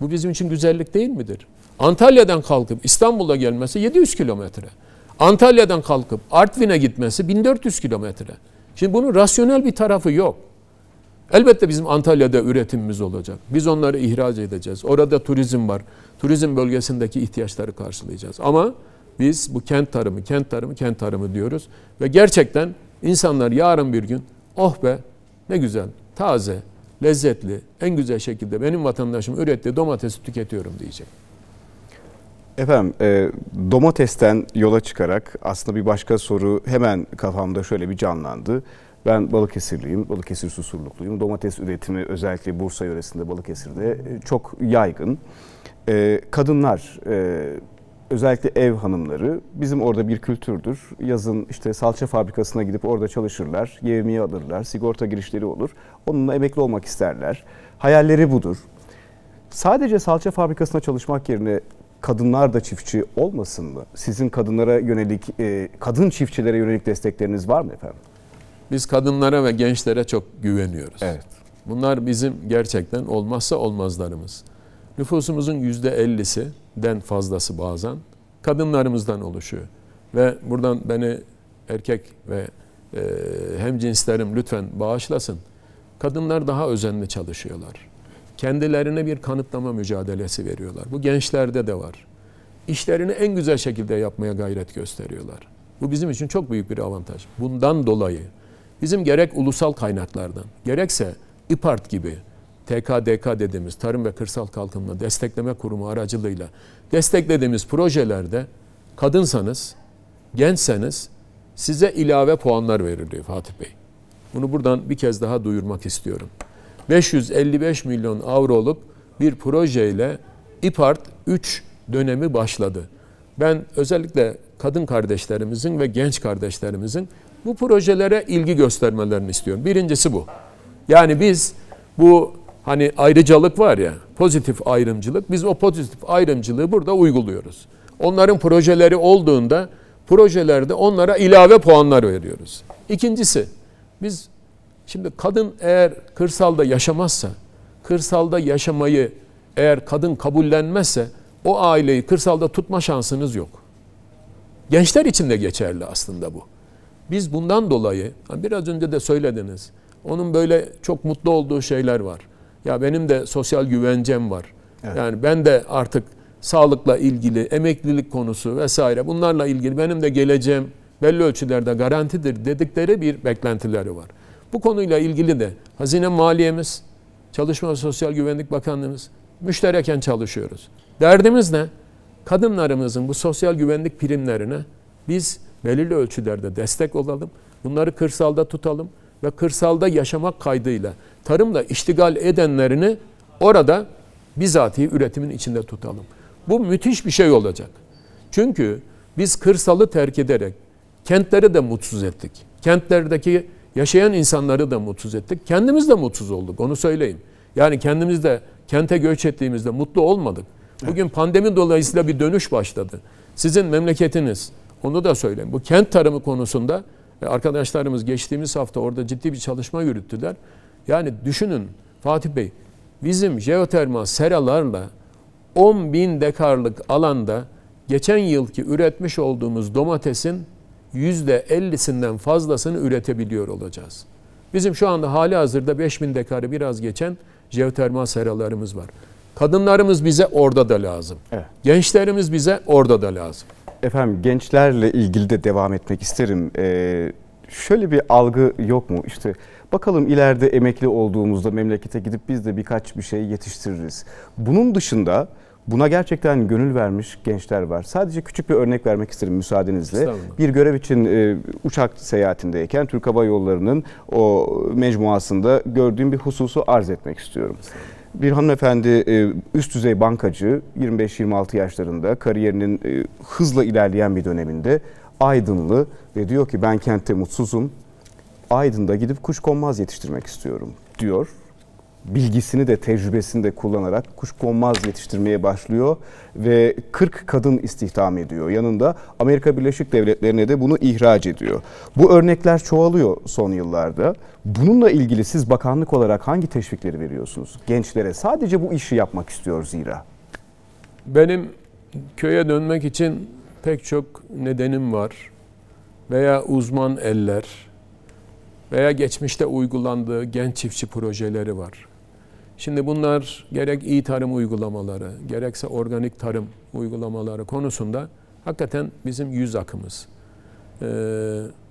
Speaker 2: bu bizim için güzellik değil midir? Antalya'dan kalkıp İstanbul'a gelmesi 700 kilometre. Antalya'dan kalkıp Artvin'e gitmesi 1400 kilometre. Şimdi bunun rasyonel bir tarafı yok. Elbette bizim Antalya'da üretimimiz olacak. Biz onları ihraç edeceğiz. Orada turizm var. Turizm bölgesindeki ihtiyaçları karşılayacağız. Ama biz bu kent tarımı, kent tarımı, kent tarımı diyoruz. Ve gerçekten insanlar yarın bir gün oh be ne güzel, taze, lezzetli, en güzel şekilde benim vatandaşım ürettiği domatesi tüketiyorum diyecek.
Speaker 1: Efendim e, domatesten yola çıkarak aslında bir başka soru hemen kafamda şöyle bir canlandı. Ben Balıkesirliyim, Balıkesir Susurlukluyum. Domates üretimi özellikle Bursa yöresinde Balıkesir'de e, çok yaygın. E, kadınlar, e, özellikle ev hanımları bizim orada bir kültürdür. Yazın işte salça fabrikasına gidip orada çalışırlar, yevmiye alırlar, sigorta girişleri olur. Onunla emekli olmak isterler. Hayalleri budur. Sadece salça fabrikasında çalışmak yerine kadınlar da çiftçi olmasın mı? Sizin kadınlara yönelik, e, kadın çiftçilere yönelik destekleriniz var mı efendim?
Speaker 2: Biz kadınlara ve gençlere çok güveniyoruz. Evet. Bunlar bizim gerçekten olmazsa olmazlarımız. Nüfusumuzun yüzde ellisi den fazlası bazen kadınlarımızdan oluşuyor. Ve buradan beni erkek ve e, hem cinslerim lütfen bağışlasın. Kadınlar daha özenli çalışıyorlar. Kendilerine bir kanıtlama mücadelesi veriyorlar. Bu gençlerde de var. İşlerini en güzel şekilde yapmaya gayret gösteriyorlar. Bu bizim için çok büyük bir avantaj. Bundan dolayı bizim gerek ulusal kaynaklardan, gerekse İPART gibi TKDK dediğimiz Tarım ve Kırsal Kalkınma Destekleme Kurumu aracılığıyla desteklediğimiz projelerde kadınsanız, gençseniz size ilave puanlar veriliyor Fatih Bey. Bunu buradan bir kez daha duyurmak istiyorum. 555 milyon avro olup bir projeyle İPART 3 dönemi başladı. Ben özellikle kadın kardeşlerimizin ve genç kardeşlerimizin bu projelere ilgi göstermelerini istiyorum. Birincisi bu. Yani biz bu hani ayrıcalık var ya, pozitif ayrımcılık. Biz o pozitif ayrımcılığı burada uyguluyoruz. Onların projeleri olduğunda projelerde onlara ilave puanlar veriyoruz. İkincisi, biz şimdi kadın eğer kırsalda yaşamazsa, kırsalda yaşamayı eğer kadın kabullenmezse o aileyi kırsalda tutma şansınız yok. Gençler için de geçerli aslında bu. Biz bundan dolayı biraz önce de söylediniz. Onun böyle çok mutlu olduğu şeyler var. Ya benim de sosyal güvencem var. Evet. Yani ben de artık sağlıkla ilgili, emeklilik konusu vesaire bunlarla ilgili benim de geleceğim belli ölçülerde garantidir dedikleri bir beklentileri var. Bu konuyla ilgili de Hazine Maliyemiz, Çalışma ve Sosyal Güvenlik Bakanlığımız müştereken çalışıyoruz. Derdimiz ne? Kadınlarımızın bu sosyal güvenlik primlerine biz belirli ölçülerde destek olalım. Bunları kırsalda tutalım ve kırsalda yaşamak kaydıyla tarımla iştigal edenlerini orada bizatihi üretimin içinde tutalım. Bu müthiş bir şey olacak. Çünkü biz kırsalı terk ederek Kentleri de mutsuz ettik. Kentlerdeki yaşayan insanları da mutsuz ettik. Kendimiz de mutsuz olduk onu söyleyeyim. Yani kendimiz de kente göç ettiğimizde mutlu olmadık. Bugün pandemi dolayısıyla bir dönüş başladı. Sizin memleketiniz onu da söyleyeyim. Bu kent tarımı konusunda e, arkadaşlarımız geçtiğimiz hafta orada ciddi bir çalışma yürüttüler. Yani düşünün Fatih Bey bizim jeotermal seralarla 10 bin dekarlık alanda geçen yılki üretmiş olduğumuz domatesin %50'sinden fazlasını üretebiliyor olacağız. Bizim şu anda hali hazırda 5000 dekarı biraz geçen jeotermal seralarımız var. Kadınlarımız bize orada da lazım. Evet. Gençlerimiz bize orada da lazım.
Speaker 1: Efendim gençlerle ilgili de devam etmek isterim. Ee, şöyle bir algı yok mu? İşte bakalım ileride emekli olduğumuzda memlekete gidip biz de birkaç bir şey yetiştiririz. Bunun dışında Buna gerçekten gönül vermiş gençler var. Sadece küçük bir örnek vermek isterim müsaadenizle. Bir görev için e, uçak seyahatindeyken Türk Hava Yolları'nın o mecmuasında gördüğüm bir hususu arz etmek istiyorum. Bir hanımefendi e, üst düzey bankacı 25-26 yaşlarında kariyerinin e, hızla ilerleyen bir döneminde Aydınlı ve diyor ki ben kentte mutsuzum. Aydın'da gidip kuş konmaz yetiştirmek istiyorum diyor bilgisini de tecrübesini de kullanarak kuşkonmaz yetiştirmeye başlıyor ve 40 kadın istihdam ediyor. Yanında Amerika Birleşik Devletleri'ne de bunu ihraç ediyor. Bu örnekler çoğalıyor son yıllarda. Bununla ilgili siz bakanlık olarak hangi teşvikleri veriyorsunuz gençlere? Sadece bu işi yapmak istiyor zira.
Speaker 2: Benim köye dönmek için pek çok nedenim var. Veya uzman eller, veya geçmişte uygulandığı genç çiftçi projeleri var. Şimdi bunlar gerek iyi tarım uygulamaları, gerekse organik tarım uygulamaları konusunda hakikaten bizim yüz akımız. Ee,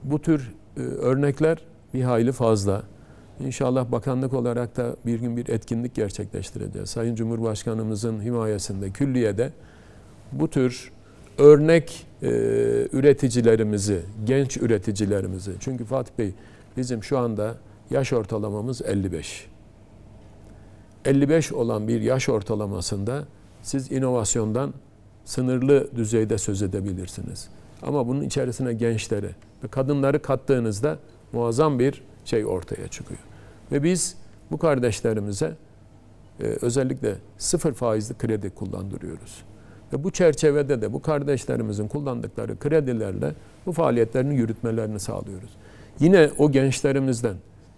Speaker 2: bu tür e, örnekler bir hayli fazla. İnşallah bakanlık olarak da bir gün bir etkinlik gerçekleştireceğiz. Sayın Cumhurbaşkanımızın himayesinde külliyede bu tür örnek e, üreticilerimizi, genç üreticilerimizi. Çünkü Fatih Bey bizim şu anda yaş ortalamamız 55. 55 olan bir yaş ortalamasında siz inovasyondan sınırlı düzeyde söz edebilirsiniz. Ama bunun içerisine gençleri ve kadınları kattığınızda muazzam bir şey ortaya çıkıyor. Ve biz bu kardeşlerimize e, özellikle sıfır faizli kredi kullandırıyoruz. Ve bu çerçevede de bu kardeşlerimizin kullandıkları kredilerle bu faaliyetlerini yürütmelerini sağlıyoruz. Yine o gençlerimizden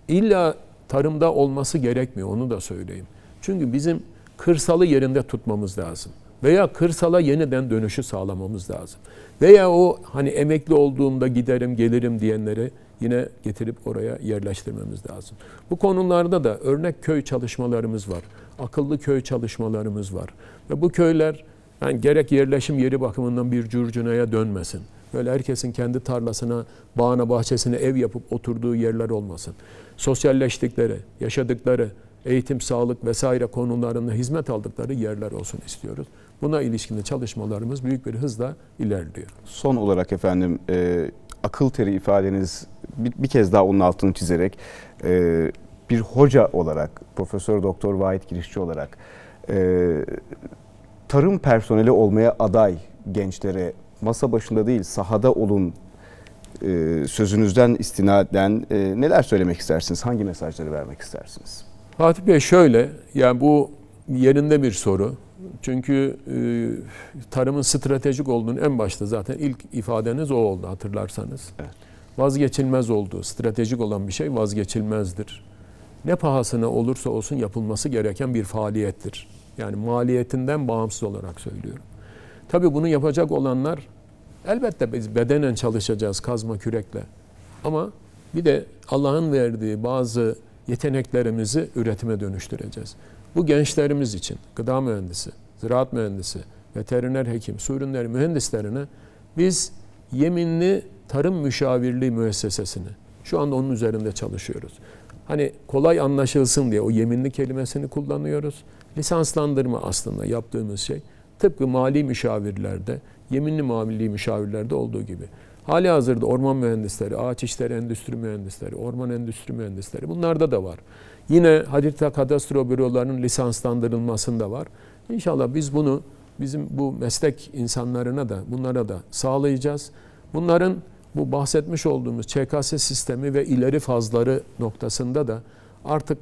Speaker 2: illa tarımda olması gerekmiyor onu da söyleyeyim. Çünkü bizim kırsalı yerinde tutmamız lazım. Veya kırsala yeniden dönüşü sağlamamız lazım. Veya o hani emekli olduğumda giderim gelirim diyenleri yine getirip oraya yerleştirmemiz lazım. Bu konularda da örnek köy çalışmalarımız var. Akıllı köy çalışmalarımız var. Ve bu köyler yani gerek yerleşim yeri bakımından bir curcunaya dönmesin. Böyle herkesin kendi tarlasına, bağına, bahçesine ev yapıp oturduğu yerler olmasın. Sosyalleştikleri, yaşadıkları, eğitim, sağlık vesaire konularında hizmet aldıkları yerler olsun istiyoruz. Buna ilişkin çalışmalarımız büyük bir hızla
Speaker 1: ilerliyor. Son olarak efendim e, akıl teri ifadeniz bir, bir kez daha onun altını çizerek e, bir hoca olarak, Profesör Doktor Vahit Girişçi olarak e, tarım personeli olmaya aday gençlere masa başında değil sahada olun e, sözünüzden istinaden e, neler söylemek istersiniz? Hangi mesajları vermek istersiniz?
Speaker 2: Fatih Bey şöyle, yani bu yerinde bir soru. Çünkü e, tarımın stratejik olduğunu en başta zaten ilk ifadeniz o oldu hatırlarsanız. Evet. Vazgeçilmez oldu. Stratejik olan bir şey vazgeçilmezdir. Ne pahasına olursa olsun yapılması gereken bir faaliyettir. Yani maliyetinden bağımsız olarak söylüyorum. Tabii bunu yapacak olanlar Elbette biz bedenen çalışacağız kazma kürekle. Ama bir de Allah'ın verdiği bazı yeteneklerimizi üretime dönüştüreceğiz. Bu gençlerimiz için gıda mühendisi, ziraat mühendisi, veteriner hekim, su ürünleri mühendislerine biz yeminli tarım müşavirliği müessesesini şu anda onun üzerinde çalışıyoruz. Hani kolay anlaşılsın diye o yeminli kelimesini kullanıyoruz. Lisanslandırma aslında yaptığımız şey. Tıpkı mali müşavirlerde, yeminli mali müşavirlerde olduğu gibi. Hali hazırda orman mühendisleri, ağaç işleri endüstri mühendisleri, orman endüstri mühendisleri bunlarda da var. Yine hadirta kadastro bürolarının lisanslandırılmasında var. İnşallah biz bunu bizim bu meslek insanlarına da bunlara da sağlayacağız. Bunların bu bahsetmiş olduğumuz ÇKS sistemi ve ileri fazları noktasında da artık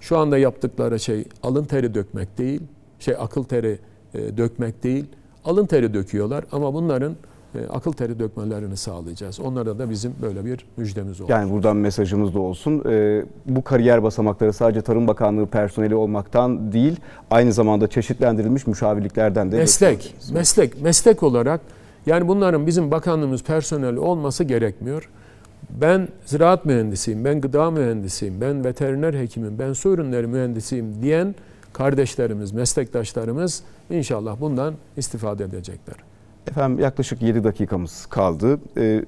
Speaker 2: şu anda yaptıkları şey alın teri dökmek değil, şey akıl teri e, dökmek değil, alın
Speaker 1: teri döküyorlar ama bunların e, akıl
Speaker 2: teri dökmelerini sağlayacağız. Onlara da bizim böyle bir müjdemiz
Speaker 1: oldu. Yani buradan mesajımız da olsun. E, bu kariyer basamakları sadece Tarım Bakanlığı personeli olmaktan değil, aynı zamanda çeşitlendirilmiş müşavirliklerden de... Meslek,
Speaker 2: meslek, meslek olarak yani bunların bizim bakanlığımız personeli olması gerekmiyor. Ben ziraat mühendisiyim, ben gıda mühendisiyim, ben veteriner hekimim, ben su ürünleri mühendisiyim diyen kardeşlerimiz, meslektaşlarımız inşallah bundan istifade
Speaker 1: edecekler. Efendim yaklaşık 7 dakikamız kaldı. Ee,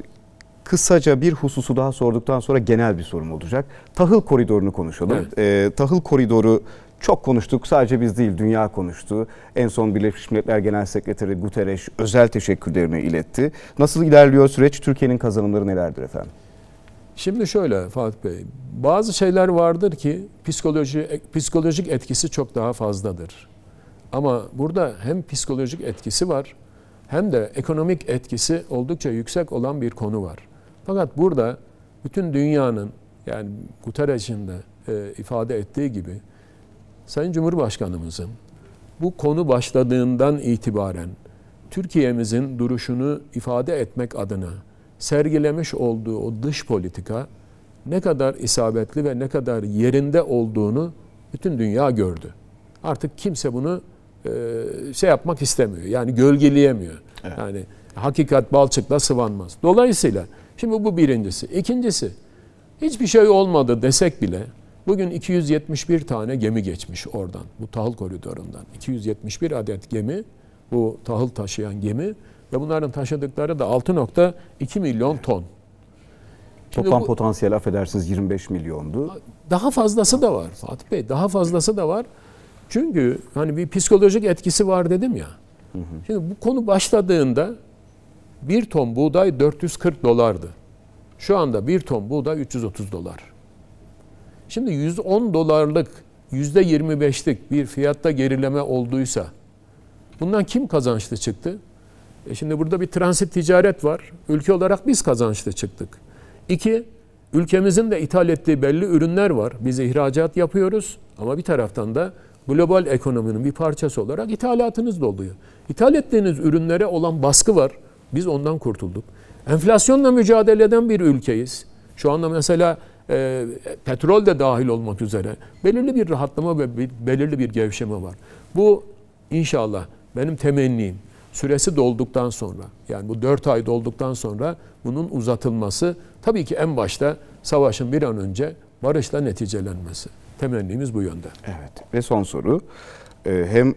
Speaker 1: kısaca bir hususu daha sorduktan sonra genel bir sorum olacak. Tahıl koridorunu konuşalım. Evet. Ee, tahıl koridoru çok konuştuk. Sadece biz değil dünya konuştu. En son Birleşmiş Milletler Genel Sekreteri Guterres özel teşekkürlerini iletti. Nasıl ilerliyor süreç? Türkiye'nin kazanımları nelerdir efendim?
Speaker 2: Şimdi şöyle Fatih Bey, bazı şeyler vardır ki psikoloji, psikolojik etkisi çok daha fazladır. Ama burada hem psikolojik etkisi var hem de ekonomik etkisi oldukça yüksek olan bir konu var. Fakat burada bütün dünyanın yani Guterres'in de e, ifade ettiği gibi Sayın Cumhurbaşkanımızın bu konu başladığından itibaren Türkiye'mizin duruşunu ifade etmek adına sergilemiş olduğu o dış politika ne kadar isabetli ve ne kadar yerinde olduğunu bütün dünya gördü. Artık kimse bunu e, şey yapmak istemiyor. Yani gölgeleyemiyor. Evet. Yani hakikat balçıkla sıvanmaz. Dolayısıyla şimdi bu birincisi. İkincisi hiçbir şey olmadı desek bile bugün 271 tane gemi geçmiş oradan. Bu tahıl koridorundan. 271 adet gemi bu tahıl taşıyan gemi ve bunların taşıdıkları da 6.2 milyon ton. Şimdi Toplam bu,
Speaker 1: potansiyel affedersiniz 25 milyondu.
Speaker 2: Daha fazlası da var Fatih Bey. Daha fazlası da var. Çünkü hani bir psikolojik etkisi var dedim ya. Hı hı. Şimdi bu konu başladığında bir ton buğday 440 dolardı. Şu anda bir ton buğday 330 dolar. Şimdi 110 dolarlık %25'lik bir fiyatta gerileme olduysa bundan kim kazançlı çıktı? E şimdi burada bir transit ticaret var. Ülke olarak biz kazançlı çıktık. İki, ülkemizin de ithal ettiği belli ürünler var. Biz ihracat yapıyoruz ama bir taraftan da global ekonominin bir parçası olarak ithalatınız da oluyor. İthal ettiğiniz ürünlere olan baskı var. Biz ondan kurtulduk. Enflasyonla mücadele eden bir ülkeyiz. Şu anda mesela e, petrol de dahil olmak üzere belirli bir rahatlama ve belirli bir gevşeme var. Bu inşallah benim temennim süresi dolduktan sonra yani bu 4 ay dolduktan sonra bunun uzatılması tabii ki en başta savaşın bir an önce barışla neticelenmesi. Temennimiz bu yönde.
Speaker 1: Evet ve son soru. E, hem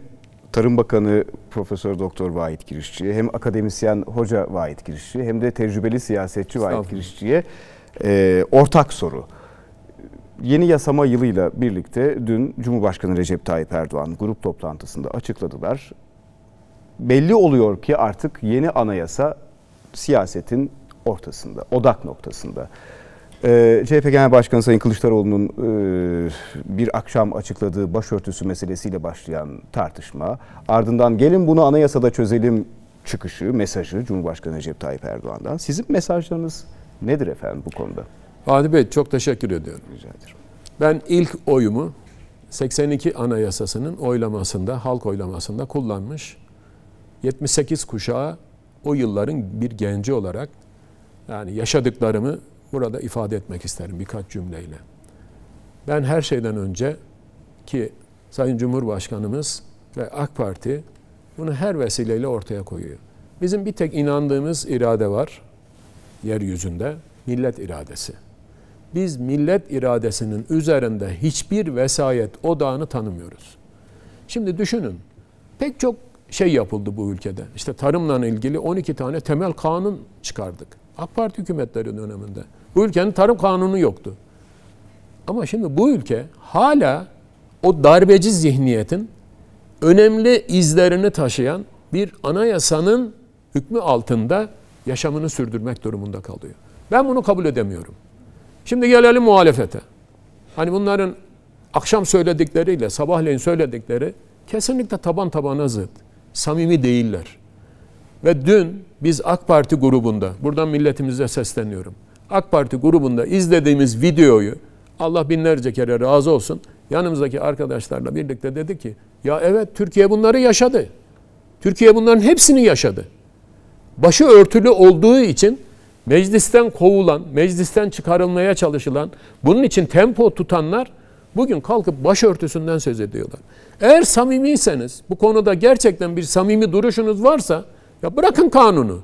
Speaker 1: Tarım Bakanı Profesör Doktor Vahit Girişçi, hem akademisyen hoca Vahit Girişçi, hem de tecrübeli siyasetçi Vahit Girişçi'ye e, ortak soru. Yeni yasama yılıyla birlikte dün Cumhurbaşkanı Recep Tayyip Erdoğan grup toplantısında açıkladılar belli oluyor ki artık yeni anayasa siyasetin ortasında, odak noktasında. Ee, CHP Genel Başkanı Sayın Kılıçdaroğlu'nun e, bir akşam açıkladığı başörtüsü meselesiyle başlayan tartışma, ardından gelin bunu anayasada çözelim çıkışı, mesajı Cumhurbaşkanı Recep Tayyip Erdoğan'dan. Sizin mesajlarınız nedir efendim bu konuda?
Speaker 2: Hadi Bey çok teşekkür ediyorum. Rica ederim. Ben ilk oyumu 82 Anayasası'nın oylamasında, halk oylamasında kullanmış 78 kuşağı o yılların bir genci olarak yani yaşadıklarımı burada ifade etmek isterim birkaç cümleyle. Ben her şeyden önce ki Sayın Cumhurbaşkanımız ve AK Parti bunu her vesileyle ortaya koyuyor. Bizim bir tek inandığımız irade var yeryüzünde, millet iradesi. Biz millet iradesinin üzerinde hiçbir vesayet odağını tanımıyoruz. Şimdi düşünün, pek çok şey yapıldı bu ülkede. İşte tarımla ilgili 12 tane temel kanun çıkardık. AK Parti hükümetleri döneminde. Bu ülkenin tarım kanunu yoktu. Ama şimdi bu ülke hala o darbeci zihniyetin önemli izlerini taşıyan bir anayasanın hükmü altında yaşamını sürdürmek durumunda kalıyor. Ben bunu kabul edemiyorum. Şimdi gelelim muhalefete. Hani bunların akşam söyledikleriyle sabahleyin söyledikleri kesinlikle taban tabana zıt samimi değiller. Ve dün biz AK Parti grubunda, buradan milletimize sesleniyorum. AK Parti grubunda izlediğimiz videoyu Allah binlerce kere razı olsun. Yanımızdaki arkadaşlarla birlikte dedi ki ya evet Türkiye bunları yaşadı. Türkiye bunların hepsini yaşadı. Başı örtülü olduğu için meclisten kovulan, meclisten çıkarılmaya çalışılan, bunun için tempo tutanlar Bugün kalkıp başörtüsünden söz ediyorlar. Eğer samimiyseniz, bu konuda gerçekten bir samimi duruşunuz varsa ya bırakın kanunu.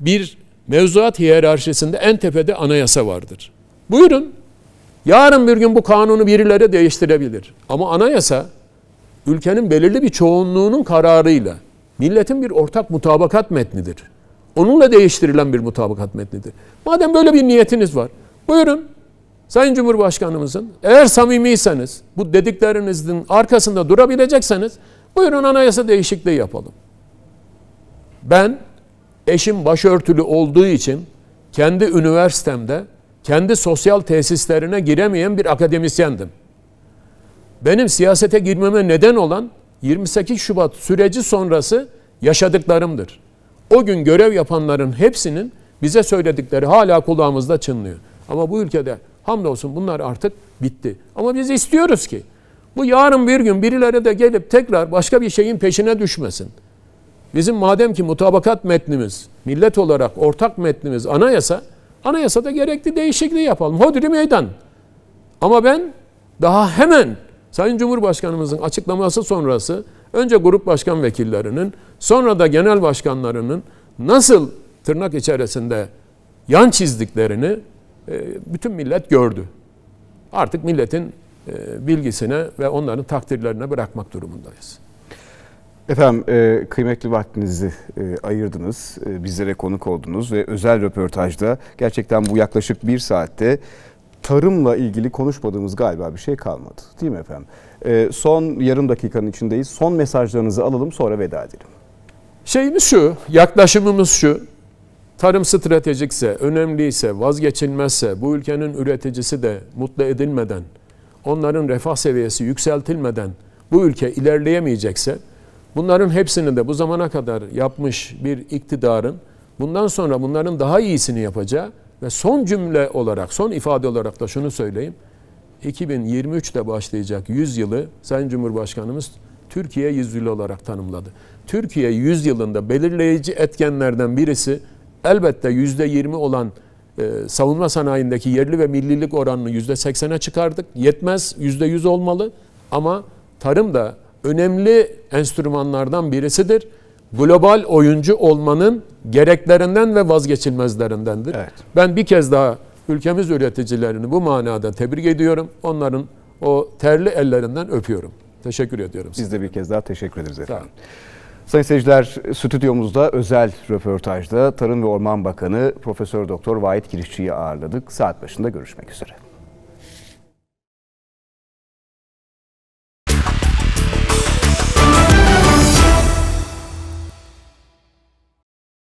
Speaker 2: Bir mevzuat hiyerarşisinde en tepede anayasa vardır. Buyurun. Yarın bir gün bu kanunu birileri değiştirebilir. Ama anayasa ülkenin belirli bir çoğunluğunun kararıyla milletin bir ortak mutabakat metnidir. Onunla değiştirilen bir mutabakat metnidir. Madem böyle bir niyetiniz var, buyurun Sayın Cumhurbaşkanımızın eğer samimiyseniz bu dediklerinizin arkasında durabilecekseniz buyurun anayasa değişikliği yapalım. Ben eşim başörtülü olduğu için kendi üniversitemde kendi sosyal tesislerine giremeyen bir akademisyendim. Benim siyasete girmeme neden olan 28 Şubat süreci sonrası yaşadıklarımdır. O gün görev yapanların hepsinin bize söyledikleri hala kulağımızda çınlıyor. Ama bu ülkede Hamdolsun bunlar artık bitti. Ama biz istiyoruz ki bu yarın bir gün birileri de gelip tekrar başka bir şeyin peşine düşmesin. Bizim madem ki mutabakat metnimiz, millet olarak ortak metnimiz anayasa, anayasada gerekli değişikliği yapalım. Hodri meydan. Ama ben daha hemen Sayın Cumhurbaşkanımızın açıklaması sonrası önce grup başkan vekillerinin sonra da genel başkanlarının nasıl tırnak içerisinde yan çizdiklerini e, bütün millet gördü. Artık milletin e, bilgisine ve onların takdirlerine bırakmak durumundayız.
Speaker 1: Efendim e, kıymetli vaktinizi ayırdınız, bizlere konuk oldunuz ve özel röportajda gerçekten bu yaklaşık bir saatte tarımla ilgili konuşmadığımız galiba bir şey kalmadı değil mi efendim? son yarım dakikanın içindeyiz. Son mesajlarınızı alalım sonra veda edelim.
Speaker 2: Şeyimiz şu, yaklaşımımız şu. Tarım stratejikse, önemliyse, vazgeçilmezse, bu ülkenin üreticisi de mutlu edilmeden, onların refah seviyesi yükseltilmeden bu ülke ilerleyemeyecekse, bunların hepsini de bu zamana kadar yapmış bir iktidarın, bundan sonra bunların daha iyisini yapacağı ve son cümle olarak, son ifade olarak da şunu söyleyeyim. 2023'te başlayacak 100 yılı Sayın Cumhurbaşkanımız Türkiye yüzyılı olarak tanımladı. Türkiye yüzyılında belirleyici etkenlerden birisi Elbette yüzde yirmi olan e, savunma sanayindeki yerli ve millilik oranını yüzde seksene çıkardık. Yetmez yüzde yüz olmalı ama tarım da önemli enstrümanlardan birisidir. Global oyuncu olmanın gereklerinden ve vazgeçilmezlerindendir. Evet. Ben bir kez daha ülkemiz üreticilerini bu manada tebrik ediyorum. Onların o
Speaker 1: terli ellerinden öpüyorum. Teşekkür ediyorum. Siz de bir kez daha teşekkür ederiz efendim. Tamam. Sayın seyirciler stüdyomuzda özel röportajda Tarım ve Orman Bakanı Profesör Doktor Vahit Kirişçi'yi ağırladık. Saat başında görüşmek üzere.